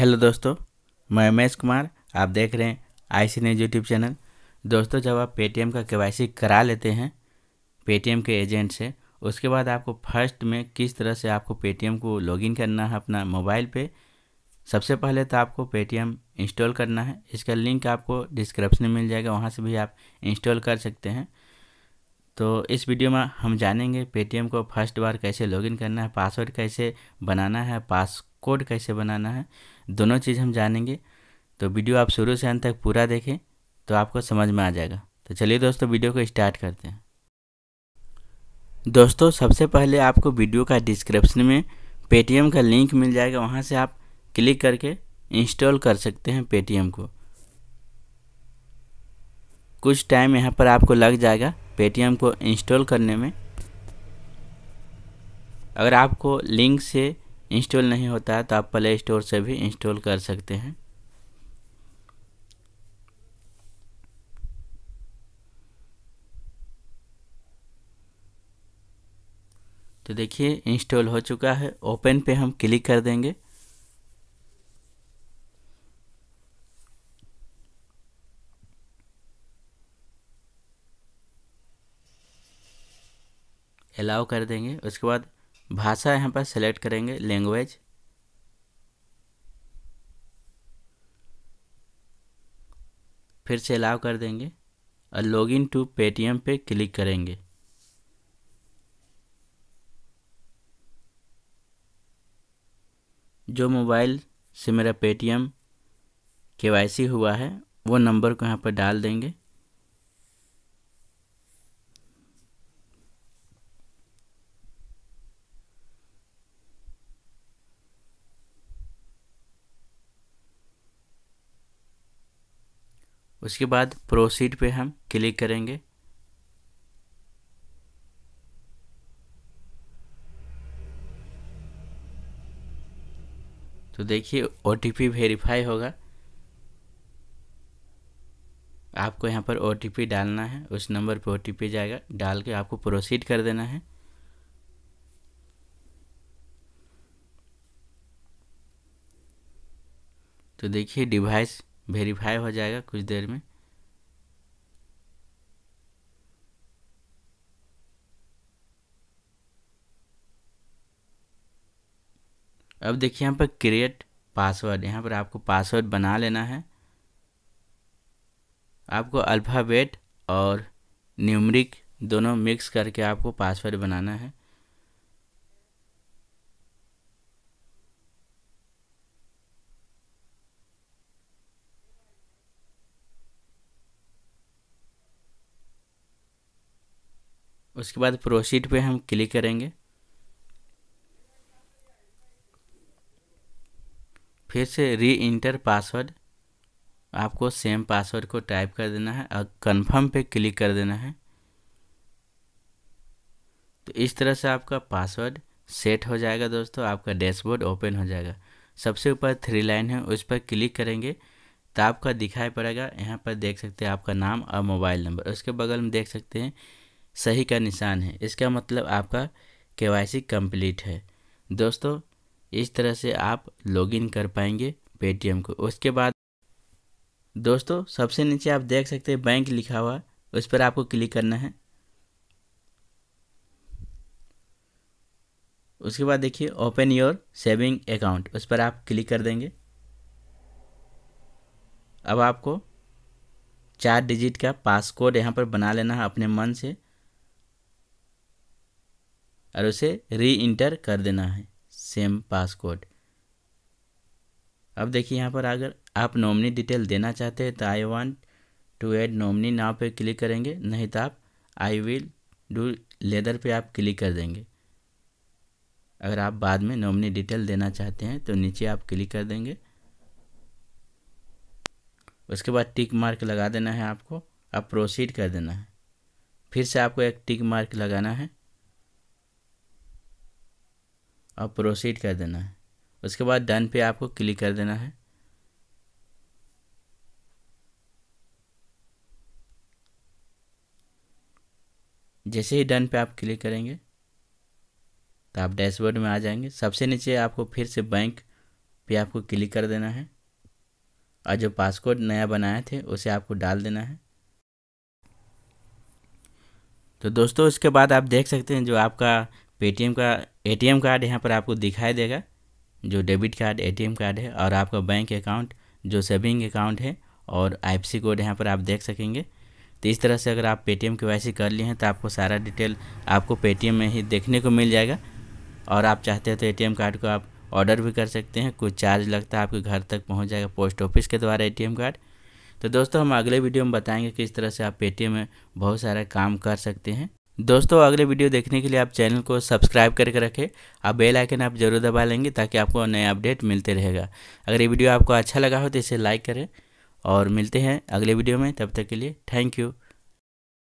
hello दोस्तों मैं उमेश कुमार आप देख रहे हैं I C news YouTube channel दोस्तों जब आप पेटीएम का के करा लेते हैं पेटीएम के एजेंट से उसके बाद आपको फर्स्ट में किस तरह से आपको पेटीएम को लॉगिन करना है अपना मोबाइल पे सबसे पहले तो आपको पेटीएम इंस्टॉल करना है इसका लिंक आपको डिस्क्रिप्शन में मिल जाएगा वहाँ से भी आप इंस्टॉल कर सकते हैं तो इस वीडियो में हम जानेंगे पेटीएम को फर्स्ट बार कैसे लॉगिन करना है पासवर्ड कैसे बनाना है पास कोड कैसे बनाना है दोनों चीज़ हम जानेंगे तो वीडियो आप शुरू से अंत तक पूरा देखें तो आपको समझ में आ जाएगा तो चलिए दोस्तों वीडियो को स्टार्ट करते हैं दोस्तों सबसे पहले आपको वीडियो का डिस्क्रिप्शन में पेटीएम का लिंक मिल जाएगा वहाँ से आप क्लिक करके इंस्टॉल कर सकते हैं पेटीएम को कुछ टाइम यहाँ पर आपको लग जाएगा पेटीएम को इंस्टॉल करने में अगर आपको लिंक से इंस्टॉल नहीं होता है तो आप प्ले स्टोर से भी इंस्टॉल कर सकते हैं तो देखिए इंस्टॉल हो चुका है ओपन पे हम क्लिक कर देंगे अलाउ कर देंगे उसके बाद भाषा यहाँ पर सेलेक्ट करेंगे लैंग्वेज फिर से अलाव कर देंगे और लॉगिन टू पेटीएम पे क्लिक करेंगे जो मोबाइल से मेरा पेटीएम के हुआ है वो नंबर को यहाँ पर डाल देंगे उसके बाद प्रोसीड पे हम क्लिक करेंगे तो देखिए ओ टी पी वेरीफाई होगा आपको यहाँ पर ओ टी पी डालना है उस नंबर पर ओ टी पी जाएगा डाल के आपको प्रोसीड कर देना है तो देखिए डिवाइस वेरीफाई हो जाएगा कुछ देर में अब देखिए यहाँ पर क्रिएट पासवर्ड यहाँ पर आपको पासवर्ड बना लेना है आपको अल्फ़ाबेट और न्यूमरिक दोनों मिक्स करके आपको पासवर्ड बनाना है उसके बाद प्रोसीड पे हम क्लिक करेंगे फिर से री इंटर पासवर्ड आपको सेम पासवर्ड को टाइप कर देना है और कन्फर्म पे क्लिक कर देना है तो इस तरह से आपका पासवर्ड सेट हो जाएगा दोस्तों आपका डैशबोर्ड ओपन हो जाएगा सबसे ऊपर थ्री लाइन है उस पर क्लिक करेंगे तो आपका दिखाई पड़ेगा यहाँ पर देख सकते हैं आपका नाम और मोबाइल नंबर उसके बगल में देख सकते हैं सही का निशान है इसका मतलब आपका के वाई सी कम्प्लीट है दोस्तों इस तरह से आप लॉगिन कर पाएंगे पेटीएम को उसके बाद दोस्तों सबसे नीचे आप देख सकते हैं बैंक लिखा हुआ उस पर आपको क्लिक करना है उसके बाद देखिए ओपन योर सेविंग अकाउंट उस पर आप क्लिक कर देंगे अब आपको चार डिजिट का पासकोड यहाँ पर बना लेना है अपने मन से और उसे री इंटर कर देना है सेम पासकोड अब देखिए यहाँ पर अगर आप नॉमनी डिटेल देना चाहते हैं तो I want to add nominee now पे क्लिक करेंगे नहीं तो आप आई विल डू लेदर पे आप क्लिक कर देंगे अगर आप बाद में नॉमनी डिटेल देना चाहते हैं तो नीचे आप क्लिक कर देंगे उसके बाद टिक मार्क लगा देना है आपको आप प्रोसीड कर देना है फिर से आपको एक टिक मार्क लगाना है और प्रोसीड कर देना है उसके बाद डन पे आपको क्लिक कर देना है जैसे ही डन पे आप क्लिक करेंगे तो आप डैशबोर्ड में आ जाएंगे सबसे नीचे आपको फिर से बैंक पे आपको क्लिक कर देना है और जो पासकोड नया बनाए थे उसे आपको डाल देना है तो दोस्तों उसके बाद आप देख सकते हैं जो आपका पेटीएम का एटीएम कार्ड यहाँ पर आपको दिखाई देगा जो डेबिट कार्ड एटीएम कार्ड है और आपका बैंक अकाउंट जो सेविंग अकाउंट है और आईएफसी कोड यहाँ पर आप देख सकेंगे तो इस तरह से अगर आप पेटीएम के कर लिए हैं तो आपको सारा डिटेल आपको पेटीएम में ही देखने को मिल जाएगा और आप चाहते हैं तो ए कार्ड को आप ऑर्डर भी कर सकते हैं कुछ चार्ज लगता है आपके घर तक पहुंच जाएगा पोस्ट ऑफिस के द्वारा ए कार्ड तो दोस्तों हम अगले वीडियो में बताएंगे किस तरह से आप पेटीएम में बहुत सारा काम कर सकते हैं दोस्तों अगले वीडियो देखने के लिए आप चैनल को सब्सक्राइब करके रखें आप बेल आइकन आप जरूर दबा लेंगे ताकि आपको नया अपडेट मिलते रहेगा अगर ये वीडियो आपको अच्छा लगा हो तो इसे लाइक करें और मिलते हैं अगले वीडियो में तब तक के लिए थैंक यू